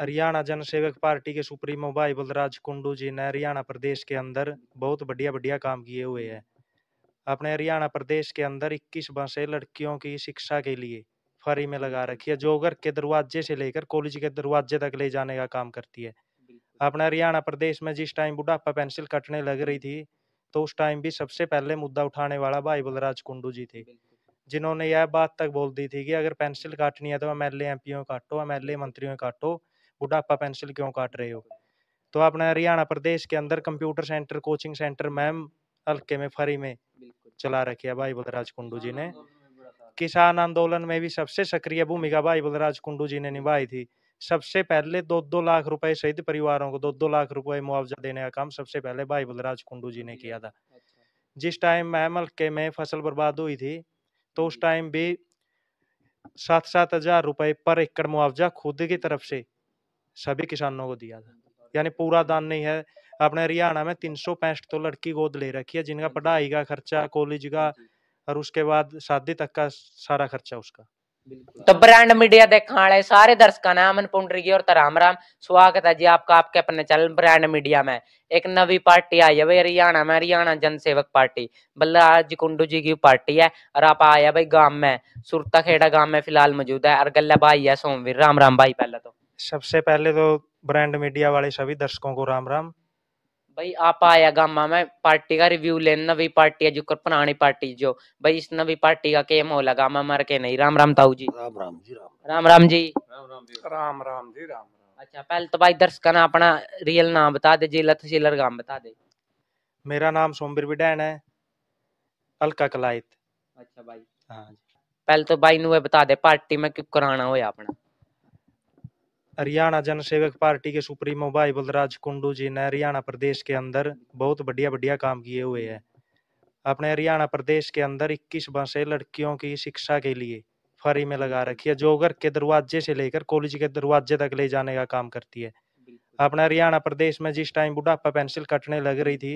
हरियाणा जन सेवक पार्टी के सुप्रीमो भाई बलराज कुंडू जी ने हरियाणा प्रदेश के अंदर बहुत बढ़िया बढ़िया काम किए हुए हैं अपने हरियाणा प्रदेश के अंदर इक्कीस बसें लड़कियों की शिक्षा के लिए फ्री में लगा रखी है जो घर के दरवाजे से लेकर कॉलेज के दरवाजे तक ले जाने का काम करती है अपने हरियाणा प्रदेश में जिस टाइम बुढ़ापा पेंसिल कटने लग रही थी तो उस टाइम भी सबसे पहले मुद्दा उठाने वाला भाई बलराज कुंडू जी थे जिन्होंने यह बात तक बोल दी थी कि अगर पेंसिल काटनी है तो एम एल एम पी काटो एम एल मंत्रियों काटो बुढ़ापा पेंसिल क्यों काट रहे हो तो आपने हरियाणा प्रदेश के अंदर computer centre coaching centre Meham हल्के में फरी में चला रखी है भाई बलराज कुंडू जी ने किसान आंदोलन में भी सबसे सक्रिय भूमिका भाई बलराज कुंडू जी ने निभाई थी सबसे पहले दो दो लाख रुपए शहीद परिवारों को दो दो लाख रुपए मुआवजा देने का काम सबसे पहले भाई बलराज कुंडू जी ने किया था अच्छा। जिस टाइम मैम हल्के में फसल बर्बाद हुई थी तो उस टाइम भी सात सात हजार रुपए पर एकड़ मुआवजा खुद की तरफ से सभी किसानों को दिया था यानी पूरा दान नहीं है अपने हरियाणा में तीन सौ पैंसठ तो लड़की गोद ले रखी है जिनका हाँ पढ़ाई का खर्चा कॉलेज का हाँ और उसके बाद शादी तक का सारा खर्चा उसका तो ब्रांड मीडिया देखा है सारे दर्शकों ने अमन पुंडरी और राम राम स्वागत है जी आपका आपके अपने चैनल ब्रांड मीडिया में एक नवी पार्टी आई है भाई हरियाणा में हरियाणा जनसेवक पार्टी बल्ला जी कुंडू जी की पार्टी है और आप आया भाई गांव में सुरता खेड़ा गांव में फिलहाल मौजूद है और गल्ला भाई है सोमवीर राम राम भाई पहले तो सबसे पहले तो ब्रांड मीडिया वाले सभी दर्शकों को राम राम भाई आप आया गामा में पार्टी का रिव्यू लेना नवी पार्टी है जो कर पुरानी पार्टी जो भाई इस नवी पार्टी का केम हो लगा मर के नहीं राम राम ताऊ जी राम राम जी राम राम राम जी राम राम जी राम राम जी राम अच्छा पहले तो भाई दर्शकों ने अपना रियल नाम बता दे जिला तहसीलर गांव बता दे मेरा नाम सोमवीर बिडैन है अलका कलाइत अच्छा भाई हाँ पहले तो भाई नु बता दे पार्टी में क्यों कराना होया अपना हरियाणा जन सेवक पार्टी के सुप्रीमो भाई बलराज कुंडू जी ने हरियाणा प्रदेश के अंदर बहुत बढ़िया बढ़िया काम किए हुए हैं अपने हरियाणा प्रदेश के अंदर इक्कीस बसे लड़कियों की शिक्षा के लिए फ्री में लगा रखी है जो घर के दरवाजे से लेकर कॉलेज के दरवाजे तक ले जाने का काम करती है अपने हरियाणा प्रदेश में जिस टाइम बुढ़ापा पेंसिल कटने लग रही थी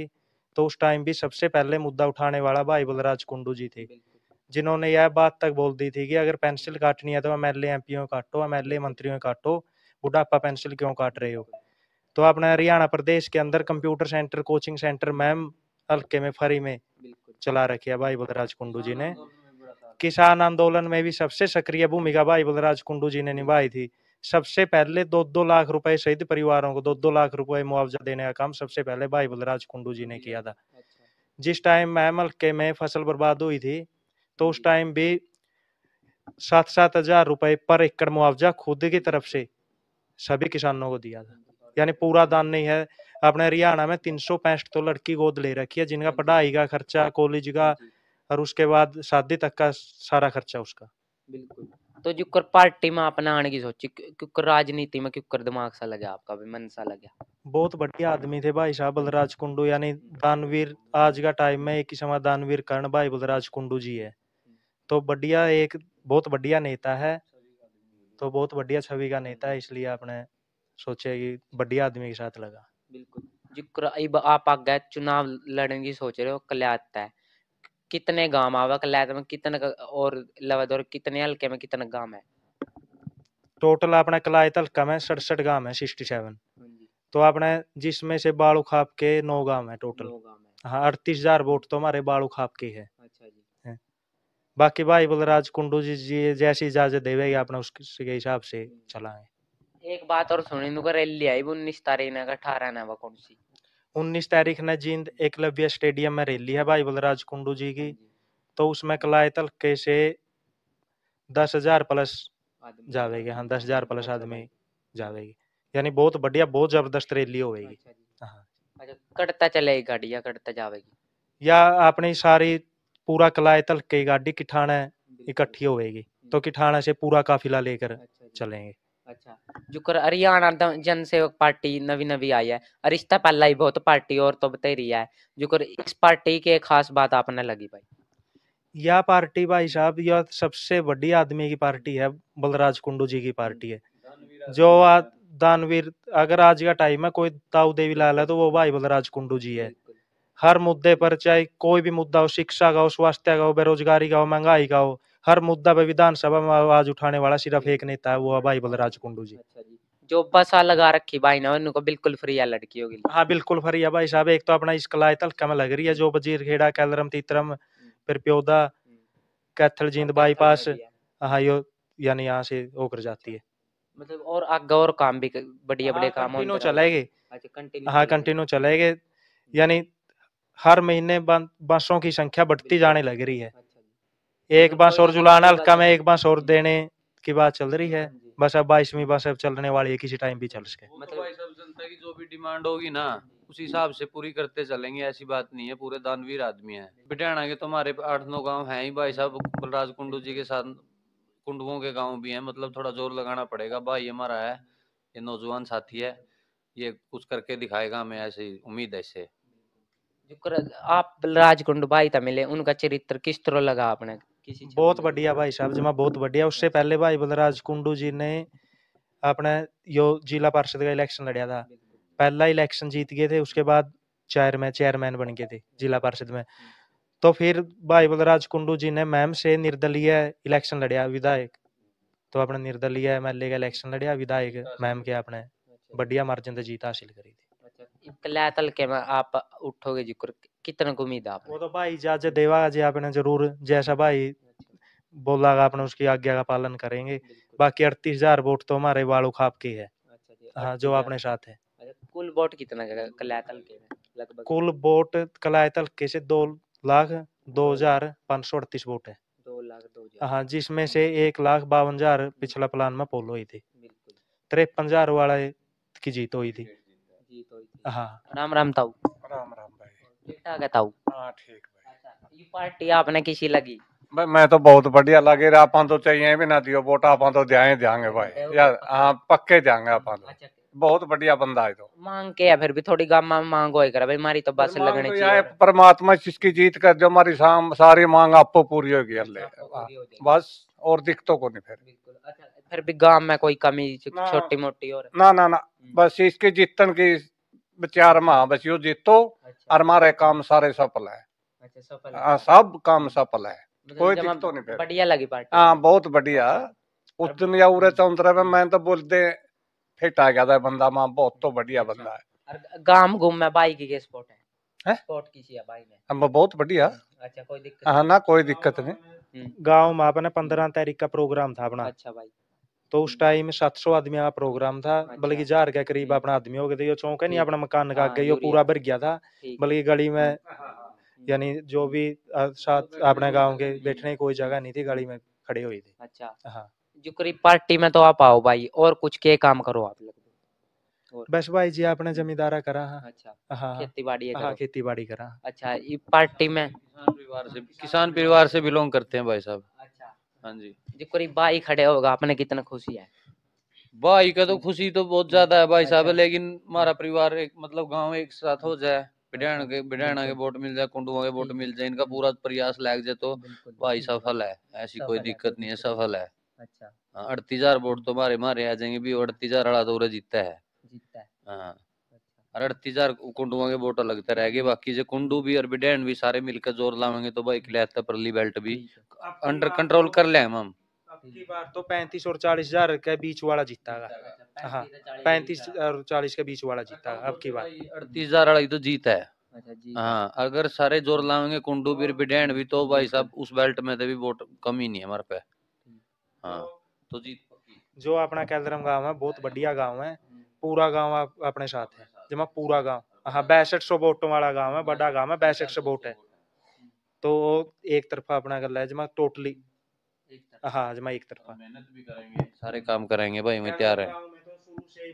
तो उस टाइम भी सबसे पहले मुद्दा उठाने वाला भाई बलराज कुंडू जी थे जिन्होंने यह बात तक बोल दी थी कि अगर पेंसिल काटनी है तो एम एल एमपीओ काटो एम एल मंत्रियों काटो बुढ़ापा पेंसिल क्यों काट रहे हो तो आपने हरियाणा प्रदेश के अंदर computer centre coaching centre Meham हल्के में फरी में चला रखी है भाई बलराज कुंडू जी ने किसान आंदोलन में भी सबसे सक्रिय भूमिका भाई बलराज कुंडू जी ने निभाई थी सबसे पहले दो दो लाख रुपए शहीद परिवारों को दो दो लाख रुपए मुआवजा देने का काम सबसे पहले भाई बलराज कुंडू जी ने किया था अच्छा। जिस टाइम मैम हल्के में फसल बर्बाद हुई थी तो उस टाइम भी सात सात हजार रुपए पर एकड़ मुआवजा खुद की तरफ से सभी किसानों को दिया था यानी पूरा दान नहीं है अपने हरियाणा में तीन सौ पैंसठ तो लड़की गोद ले रखी है जिनका हाँ पढ़ाई का खर्चा कॉलेज का हाँ और उसके बाद शादी तक का सारा खर्चा उसका बिल्कुल तो जो कर पार्टी में अपना आने की सोची क्योंकि राजनीति में क्यों कर दिमाग सा लगा आपका भी मन सा लगा बहुत बढ़िया आदमी थे भाई साहब बलराज कुंडू यानी दानवीर आज का टाइम में एक ही समय दानवीर कर्ण भाई बलराज कुंडू जी है हम्म। तो बढ़िया एक बहुत बढ़िया नेता है तो बहुत बढ़िया छवि का नेता है इसलिए आपने सोचे कि बढ़िया आदमी के साथ लगा बिल्कुल अब आप आगे चुनाव लड़ने की सोच रहे हो कल्यात है कितने गांव आवा कल्यात में कितने और और कितने हल्के में कितने गांव है टोटल अपने कलायत हल्का में सड़सठ गांव है सिक्सटी सेवन तो आपने जिसमें से बालू खाप के नौ गांव है टोटल हाँ अड़तीस हजार वोट तो हमारे बालू खाप के है बाकी भाई बलराज कुंडू जी जी जैसी इजाजत देवेगी अपना उसके हिसाब से चलाएं एक बात और सुनी नु रैली आई उन्नीस तारीख ने अठारह ने वो कौन सी उन्नीस तारीख ने जींद एकलव्य स्टेडियम में रैली है भाई बलराज कुंडू जी की हाँ तो उसमें कलाए तलके से दस हजार प्लस जावेगी हाँ दस हजार प्लस अच्छा आदमी जावेगी यानी बहुत बढ़िया बहुत जबरदस्त रैली होगी अच्छा हाँ अच्छा, कटता चलेगी गाड़ी या कटता जावेगी या अपनी सारी पूरा कलायतल कई गाड़ी किठाना इकट्ठी होगी हम्म। तो किठाना से पूरा काफिला लेकर अच्छा चलेंगे अच्छा जो कर हरियाणा जन सेवक पार्टी नवी नवी आई है और रिश्ता पहला ही बहुत पार्टी और तो बता रही है जो कर इस पार्टी के खास बात आपने लगी भाई यह पार्टी भाई साहब यह सबसे बड़ी आदमी की पार्टी है बलराज कुंडू जी की पार्टी है जो दानवीर अगर आज का टाइम है कोई ताऊ देवी लाल है तो वो भाई बलराज कुंडू जी है हर मुद्दे पर चाहे कोई भी मुद्दा हो शिक्षा का हो स्वास्थ्य का हो बेरोजगारी का हो महंगाई का हो हर मुद्दा पे विधानसभा में आवाज उठाने वाला सिर्फ एक नेता है वो है भाई बलराज कुंडू अच्छा जी जो बसा लगा रखी भाई ने उनको बिल्कुल फ्री है लड़की होगी हाँ बिल्कुल फ्री है भाई साहब एक तो अपना इस कलाई तलका में लग रही है जो बजीर खेड़ा कैलरम तीतरम फिर प्योदा कैथल जींद हाँ, बाईपास हाँ यो यानी यहाँ से होकर जाती है मतलब और आगे और काम भी बढ़िया बढ़िया हाँ, काम तो। चलाएंगे अच्छा, हाँ कंटिन्यू चलाएंगे यानी हर महीने बांसों की संख्या बढ़ती जाने लग रही है अच्छा एक मतलब बांस और जुलाना हल्का में एक बांस और देने की बात चल रही है हाँ बस अब बाईसवीं बस अब चलने वाली है किसी टाइम भी चल सके मतलब जनता की जो भी डिमांड होगी ना उस हिसाब से पूरी करते चलेंगे ऐसी बात नहीं है पूरे दानवीर आदमी है बिटाना के तो हमारे आठ नौ गाँव है ही भाई साहब बलराज कुंडू जी के साथ कुंडुओं के गाँव भी हैं मतलब थोड़ा जोर लगाना पड़ेगा भाई हमारा है ये नौजवान साथी है ये कुछ करके दिखाएगा हमें ऐसी उम्मीद है इसे आप बलराज कुंड भाई था मिले उनका चरित्र किस तरह लगा आपने किसी बहुत बढ़िया भाई साहब जमा बहुत बढ़िया उससे पहले भाई बलराज कुंडू जी ने अपने यो जिला पार्षद का इलेक्शन लड़ा था पहला इलेक्शन जीत गए थे उसके बाद चेयरमैन चेयरमैन बन गए थे जिला पार्षद में तो फिर भाई बलराज कुंडू जी ने मैम से निर्दलीय इलेक्शन लड़िया विधायक तो अपने निर्दलीय एम एल का इलेक्शन लड़िया विधायक मैम के अपने बढ़िया मार्जिन से जीत हासिल करी थी कल्यातल के मैं आप उठोगे जिक्र कितने को उम्मीद आप वो तो भाई इजाजत देवा जी आपने जरूर जैसा भाई अच्छा। बोला आपने उसकी आज्ञा का पालन करेंगे बाकी अड़तीस हजार वोट तो हमारे वालू खाप की है अच्छा हाँ जो आपने साथ है अच्छा, कुल वोट कितना कलायतल के लगभग कुल वोट कलायतल के से दो लाख दो हजार पाँच सौ अड़तीस वोट है दो लाख दो हाँ जिसमें से एक लाख बावन हजार पिछला प्लान में पोल हुई थी तिरपन हजार वाले की जीत हुई थी हाँ राम राम ताऊ राम राम भाई ठीक ठाक ताऊ हाँ ठीक भाई अच्छा, ये पार्टी आपने किसी लगी भाई मैं तो बहुत बढ़िया लगे आप तो चाहिए भी ना दियो वोट आप तो जाए जाएंगे भाई यार हाँ पक्के जाएंगे आप तो अच्छा, अच्छा। बहुत बढ़िया बंदा है तो मांग के या फिर भी थोड़ी गामा में मांग होए करा भाई मारी तो बस लगने तो चाहिए परमात्मा जिसकी जीत कर जो मारी शाम सारी मांग आपको पूरी होगी अल्ले बस और दिक्कतों को नहीं फिर अच्छा फिर भी गांव में कोई कमी छोटी मोटी और ना ना ना हम्म। बस इसके जीतन की विचार मां बस यो और मारे काम सारे सफल है हाँ सब काम सफल है कोई दिक्कत तो नहीं बढ़िया लगी पार्टी हाँ बहुत बढ़िया उस दिन या उरे चौंतरे में मैं तो बोलते फिट आ गया था बंदा मां बहुत तो बढ़िया बंदा है गांव घूम में बाइक के स्पोर्ट है है? बहुत बढ़िया अच्छा कोई दिक्कत हाँ ना कोई दिक्कत नहीं गांव में अपने पंद्रह तारीख का प्रोग्राम था अपना अच्छा भाई तो उस टाइम हम्म। सात सौ आदमी का प्रोग्राम था बल्कि मतलब अच्छा, हजार के करीब अपना आदमी हो गए थे चौंक है नहीं अपना मकान का हाँ, आगे पूरा भर गया था बल्कि मतलब गली में हाँ, हाँ, हम्म। यानी जो भी हम्म। साथ अपने गांव के बैठने की कोई जगह नहीं थी गली में खड़े हुए थे अच्छा हाँ जो करीब पार्टी में तो आप आओ भाई और कुछ के काम करो आप लोग बस भाई जी आपने जमींदारा करा हाँ अच्छा हाँ खेती बाड़ी हाँ खेती बाड़ी करा अच्छा ये पार्टी में किसान परिवार से किसान परिवार से बिलोंग करते हैं भाई साहब हाँ जी जी कोई भाई खड़े होगा आपने कितना खुशी है भाई का तो खुशी तो बहुत ज्यादा है भाई साहब अच्छा। लेकिन हमारा परिवार एक मतलब गांव एक साथ हो जाए बिडेण के बिडेणा के वोट मिल जाए कुंडुआ के वोट मिल जाए इनका पूरा प्रयास लग जाए तो भाई सफल है ऐसी कोई दिक्कत नहीं है सफल है अच्छा हाँ, अड़तीस हजार वोट तो मारे मारे आ जाएंगे भी अड़तीस हजार तो जीता है जीतता है हाँ और अड़तीस हजार कुंडुआ के बोटा लगता रहेगी बाकी जो कुंडू भी और बिडेन भी सारे मिलकर जोर लावेंगे तो भाई खिलाता परली बेल्ट भी अंडर कंट्रोल तो कर लिया हम बार तो पैंतीस और चालीस हजार के बीच वाला जीता अच्छा, अच्छा, हाँ पैंतीस और चालीस के बीच वाला जीता अब अच्छा, की बार अड़तीस हजार वाला तो जीता है हाँ अगर सारे जोर लाएंगे कुंडू भी बिडेन भी तो भाई साहब उस बेल्ट में तो भी वोट कम ही नहीं है हमारे पे हाँ तो, तो जीत जो अपना कैलरम गांव है बहुत बढ़िया गांव है हम्म। पूरा गांव अपने साथ है जमा पूरा गांव हाँ बैसठ सौ वोटों वाला गांव है बड़ा गांव है बैसठ सौ वोट है तो एक तरफा अपना कर है जमा टोटली हाँ जमा एक तरफा सारे काम करेंगे भाई मैं तैयार है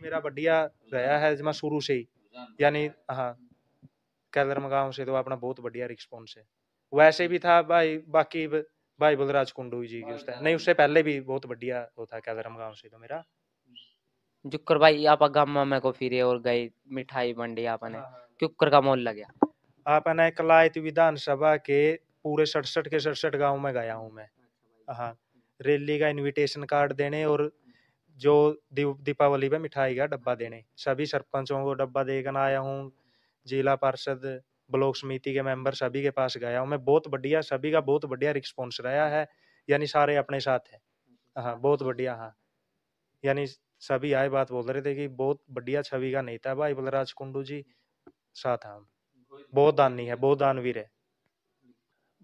मेरा तो बढ़िया रहा है जमा शुरू से ही यानी हाँ कैलरम गांव से तो अपना बहुत बढ़िया रिस्पॉन्स है वैसे भी था भाई बाकी भाई बलराज कुंडू जी की उस नहीं उससे पहले भी बहुत बढ़िया वो था कैलरम गांव से तो मेरा जुक्कर भाई आप गम्मा में को फिरे और गए मिठाई मंडी आपने क्युक्कर हाँ, हाँ। का मोल लग गया आपने कलायत विधानसभा के पूरे सड़सठ के सड़सठ गाँव में गया हूँ मैं अच्छा हाँ रैली का इनविटेशन कार्ड देने और जो दीपावली पे मिठाई का डब्बा देने सभी सरपंचों को डब्बा देकर आया हूँ जिला पार्षद ब्लॉक समिति के मेंबर सभी के पास गया हूँ मैं बहुत बढ़िया सभी का बहुत बढ़िया रिस्पॉन्स रहा है यानी सारे अपने साथ है हाँ बहुत बढ़िया हाँ यानी सभी आए बात बोल रहे थे कि बहुत बढ़िया छवि का नेता भाई बलराज कुंडू जी साथ हम बहुत दानी है बहुत दानवीर है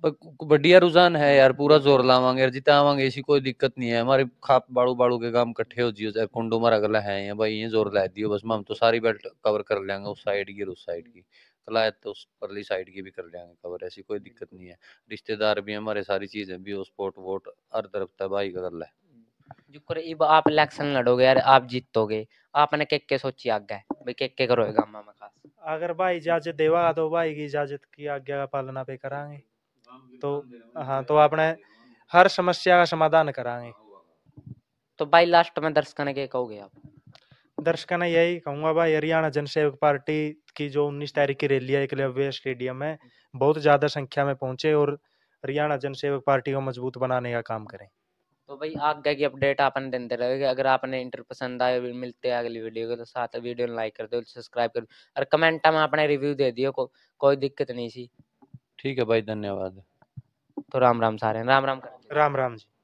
बढ़िया रुझान है यार पूरा जोर लावांगे यार आवांगे ऐसी कोई दिक्कत नहीं है हमारे खाप बाड़ू बाड़ू के काम कट्ठे हो जियो चाहे कुंडो मारा गला है या भाई ये जोर ला दियो बस हम तो सारी बेल्ट कवर कर लेंगे उस साइड की उस साइड की कलायत तो उस परली साइड की भी कर लेंगे कवर ऐसी कोई दिक्कत नहीं है रिश्तेदार भी हमारे सारी चीजें भी वो स्पोर्ट वोट हर तरफ तबाही का कर है जुकर इब आप इलेक्शन लड़ोगे यार आप जीतोगे आपने के के सोची आगे भाई के के करोएगा मामा खास अगर भाई इजाजत देवा तो भाई की इजाजत की आज्ञा का पालन पे करेंगे तो हाँ तो आपने हर समस्या का समाधान करेंगे तो भाई लास्ट में दर्शक ने के कहोगे आप दर्शक ने यही कहूंगा भाई हरियाणा जनसेवक पार्टी की जो 19 तारीख की रैली है क्लबवे स्टेडियम में बहुत ज़्यादा संख्या में पहुंचे और हरियाणा जनसेवक पार्टी को मजबूत बनाने का काम करें तो भाई आगे की अपडेट आपने देते रहेगी अगर आपने इंटर पसंद आए मिलते हैं अगली वीडियो को तो साथ वीडियो लाइक कर दो सब्सक्राइब कर दो और कमेंट में अपने रिव्यू दे दियो को, कोई दिक्कत नहीं सी ठीक है भाई धन्यवाद तो राम राम सारे राम राम राम राम जी